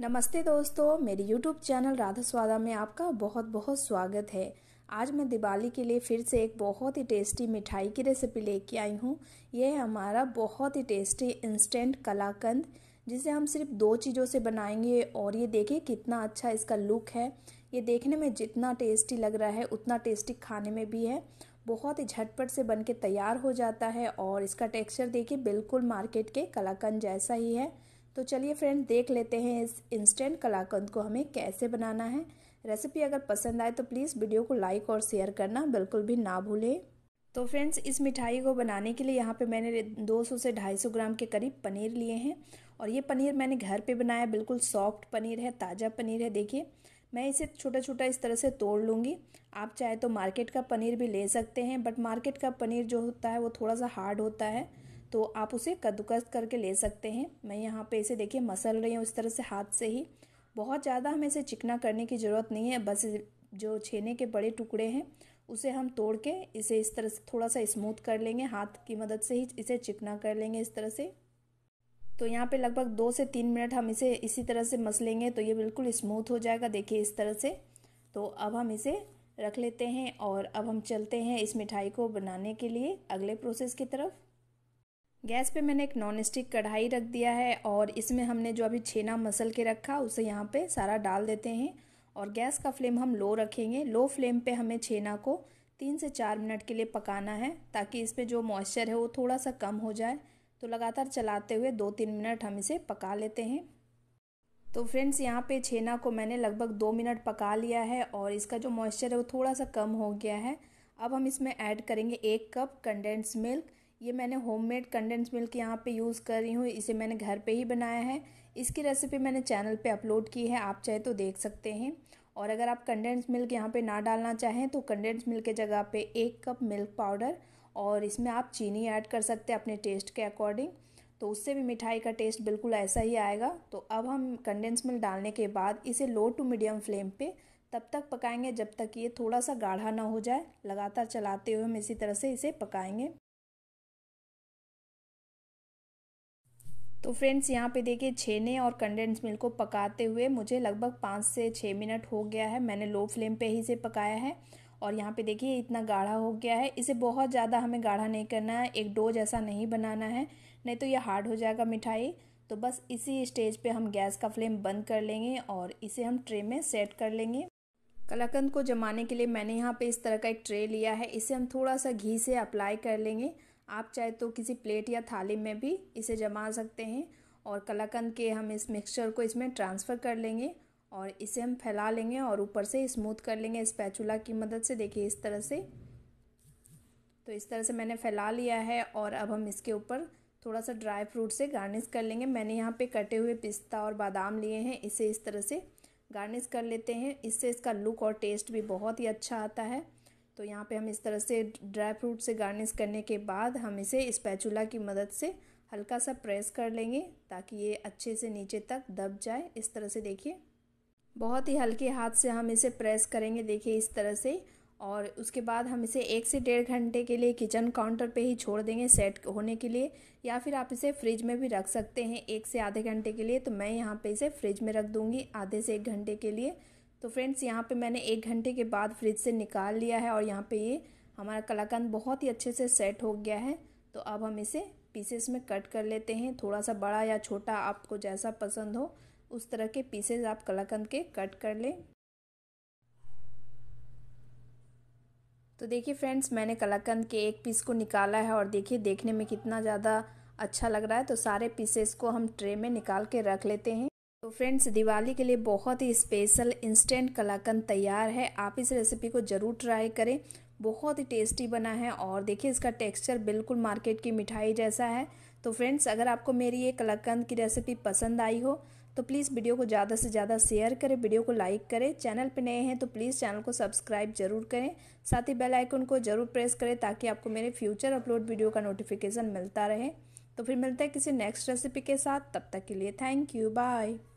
नमस्ते दोस्तों मेरे YouTube चैनल राधा स्वादा में आपका बहुत बहुत स्वागत है आज मैं दिवाली के लिए फिर से एक बहुत ही टेस्टी मिठाई की रेसिपी लेके आई हूँ यह हमारा बहुत ही टेस्टी इंस्टेंट कलाकंद जिसे हम सिर्फ दो चीज़ों से बनाएंगे और ये देखिए कितना अच्छा इसका लुक है ये देखने में जितना टेस्टी लग रहा है उतना टेस्टी खाने में भी है बहुत ही झटपट से बन के तैयार हो जाता है और इसका टेक्सचर देखिए बिल्कुल मार्केट के कलाकंद जैसा ही है तो चलिए फ्रेंड देख लेते हैं इस इंस्टेंट कलाकंद को हमें कैसे बनाना है रेसिपी अगर पसंद आए तो प्लीज़ वीडियो को लाइक और शेयर करना बिल्कुल भी ना भूलें तो फ्रेंड्स इस मिठाई को बनाने के लिए यहाँ पे मैंने 200 से 250 ग्राम के करीब पनीर लिए हैं और ये पनीर मैंने घर पे बनाया बिल्कुल सॉफ्ट पनीर है ताज़ा पनीर है देखिए मैं इसे छोटा छोटा इस तरह से तोड़ लूँगी आप चाहे तो मार्केट का पनीर भी ले सकते हैं बट मार्केट का पनीर जो होता है वो थोड़ा सा हार्ड होता है तो आप उसे कद्दूकस करके ले सकते हैं मैं यहाँ पे इसे देखिए मसल रही हूँ इस तरह से हाथ से ही बहुत ज़्यादा हमें इसे चिकना करने की ज़रूरत नहीं है बस जो छेने के बड़े टुकड़े हैं उसे हम तोड़ के इसे इस तरह से थोड़ा सा स्मूथ कर लेंगे हाथ की मदद से ही इसे चिकना कर लेंगे इस तरह से तो यहाँ पे लगभग दो से तीन मिनट हम इसे इसी तरह से मसलेंगे तो ये बिल्कुल स्मूथ हो जाएगा देखिए इस तरह से तो अब हम इसे रख लेते हैं और अब हम चलते हैं इस मिठाई को बनाने के लिए अगले प्रोसेस की तरफ गैस पे मैंने एक नॉन स्टिक कढ़ाई रख दिया है और इसमें हमने जो अभी छेना मसल के रखा उसे यहाँ पे सारा डाल देते हैं और गैस का फ्लेम हम लो रखेंगे लो फ्लेम पे हमें छेना को तीन से चार मिनट के लिए पकाना है ताकि इस पर जो मॉइस्चर है वो थोड़ा सा कम हो जाए तो लगातार चलाते हुए दो तीन मिनट हम इसे पका लेते हैं तो फ्रेंड्स यहाँ पे छेना को मैंने लगभग दो मिनट पका लिया है और इसका जो मॉइस्चर है वो थोड़ा सा कम हो गया है अब हम इसमें ऐड करेंगे एक कप कंडेंस मिल्क ये मैंने होममेड कंडेंस मिल्क यहाँ पे यूज़ कर रही हूँ इसे मैंने घर पे ही बनाया है इसकी रेसिपी मैंने चैनल पे अपलोड की है आप चाहे तो देख सकते हैं और अगर आप कंडेंस मिल्क यहाँ पे ना डालना चाहें तो कंडेंस मिल्क के जगह पे एक कप मिल्क पाउडर और इसमें आप चीनी ऐड कर सकते हैं अपने टेस्ट के अकॉर्डिंग तो उससे भी मिठाई का टेस्ट बिल्कुल ऐसा ही आएगा तो अब हम कंडेंस मिल्क डालने के बाद इसे लो टू मीडियम फ्लेम पर तब तक पकाएंगे जब तक ये थोड़ा सा गाढ़ा ना हो जाए लगातार चलाते हुए हम इसी तरह से इसे पकाएंगे तो फ्रेंड्स यहाँ पे देखिए छेने और कंडेंस मिल्क को पकाते हुए मुझे लगभग पाँच से छः मिनट हो गया है मैंने लो फ्लेम पे ही इसे पकाया है और यहाँ पे देखिए इतना गाढ़ा हो गया है इसे बहुत ज़्यादा हमें गाढ़ा नहीं करना है एक डो जैसा नहीं बनाना है नहीं तो ये हार्ड हो जाएगा मिठाई तो बस इसी स्टेज पे हम गैस का फ्लेम बंद कर लेंगे और इसे हम ट्रे में सेट कर लेंगे कलाकंद को जमाने के लिए मैंने यहाँ पे इस तरह का एक ट्रे लिया है इसे हम थोड़ा सा घी से अप्लाई कर लेंगे आप चाहे तो किसी प्लेट या थाली में भी इसे जमा सकते हैं और कलाकंद के हम इस मिक्सचर को इसमें ट्रांसफ़र कर लेंगे और इसे हम फैला लेंगे और ऊपर से स्मूथ कर लेंगे स्पैचुला की मदद से देखिए इस तरह से तो इस तरह से मैंने फैला लिया है और अब हम इसके ऊपर थोड़ा सा ड्राई फ्रूट से गार्निश कर लेंगे मैंने यहाँ पे कटे हुए पिस्ता और बादाम लिए हैं इसे इस तरह से गार्निश कर लेते हैं इससे इसका लुक और टेस्ट भी बहुत ही अच्छा आता है तो यहाँ पे हम इस तरह से ड्राई फ्रूट से गार्निश करने के बाद हम इसे स्पैचुला की मदद से हल्का सा प्रेस कर लेंगे ताकि ये अच्छे से नीचे तक दब जाए इस तरह से देखिए बहुत ही हल्के हाथ से हम इसे प्रेस करेंगे देखिए इस तरह से और उसके बाद हम इसे एक से डेढ़ घंटे के लिए किचन काउंटर पे ही छोड़ देंगे सेट होने के लिए या फिर आप इसे फ्रिज में भी रख सकते हैं एक से आधे घंटे के लिए तो मैं यहाँ पे इसे फ्रिज में रख दूँगी आधे से एक घंटे के लिए तो फ्रेंड्स यहाँ पे मैंने एक घंटे के बाद फ्रिज से निकाल लिया है और यहाँ पे ये हमारा कलाकंद बहुत ही अच्छे से सेट हो गया है तो अब हम इसे पीसेस में कट कर लेते हैं थोड़ा सा बड़ा या छोटा आपको जैसा पसंद हो उस तरह के पीसेस आप कलाकंद के कट कर लें तो देखिए फ्रेंड्स मैंने कलाकंद के एक पीस को निकाला है और देखिए देखने में कितना ज़्यादा अच्छा लग रहा है तो सारे पीसेस को हम ट्रे में निकाल के रख लेते हैं तो फ्रेंड्स दिवाली के लिए बहुत ही स्पेशल इंस्टेंट कलाकंद तैयार है आप इस रेसिपी को ज़रूर ट्राई करें बहुत ही टेस्टी बना है और देखिए इसका टेक्सचर बिल्कुल मार्केट की मिठाई जैसा है तो फ्रेंड्स अगर आपको मेरी ये कलाकंद की रेसिपी पसंद आई हो तो प्लीज़ वीडियो को ज़्यादा से ज़्यादा शेयर करें वीडियो को लाइक करें चैनल पर नए हैं तो प्लीज़ चैनल को सब्सक्राइब जरूर करें साथ ही बेल आइकन को ज़रूर प्रेस करें ताकि आपको मेरे फ्यूचर अपलोड वीडियो का नोटिफिकेशन मिलता रहे तो फिर मिलता है किसी नेक्स्ट रेसिपी के साथ तब तक के लिए थैंक यू बाय